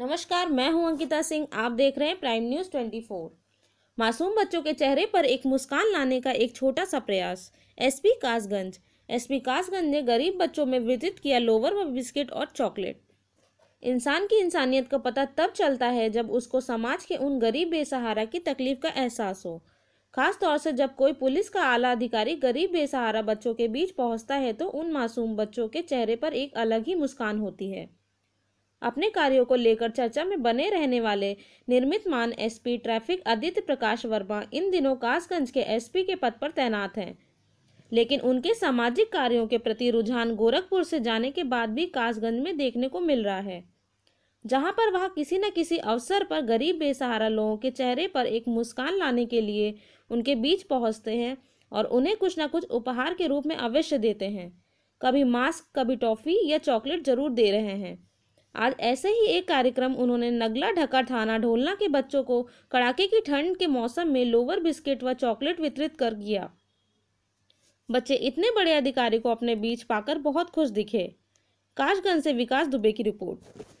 नमस्कार मैं हूं अंकिता सिंह आप देख रहे हैं प्राइम न्यूज ट्वेंटी फोर मासूम बच्चों के चेहरे पर एक मुस्कान लाने का एक छोटा सा प्रयास एसपी कासगंज एसपी कासगंज ने गरीब बच्चों में वितरित किया लोवर व बिस्किट और चॉकलेट इंसान की इंसानियत का पता तब चलता है जब उसको समाज के उन गरीब बेसहारा की तकलीफ का एहसास हो खास तौर से जब कोई पुलिस का आला अधिकारी गरीब बेसहारा बच्चों के बीच पहुंचता है तो उन मासूम बच्चों के चेहरे पर एक अलग ही मुस्कान होती है अपने कार्यों को लेकर चर्चा में बने रहने वाले निर्मित मान एसपी ट्रैफिक आदित्य प्रकाश वर्मा इन दिनों कासगंज के एसपी के पद पर तैनात हैं लेकिन उनके सामाजिक कार्यों के प्रति रुझान गोरखपुर से जाने के बाद भी कासगंज में देखने को मिल रहा है जहां पर वह किसी न किसी अवसर पर गरीब बेसहारा लोगों के चेहरे पर एक मुस्कान लाने के लिए उनके बीच पहुंचते हैं और उन्हें कुछ ना कुछ उपहार के रूप में अवश्य देते हैं कभी मास्क कभी टॉफ़ी या चॉकलेट जरूर दे रहे हैं आज ऐसे ही एक कार्यक्रम उन्होंने नगला ढका थाना ढोलना के बच्चों को कड़ाके की ठंड के मौसम में लोवर बिस्किट व चॉकलेट वितरित कर किया बच्चे इतने बड़े अधिकारी को अपने बीच पाकर बहुत खुश दिखे काशगंज से विकास दुबे की रिपोर्ट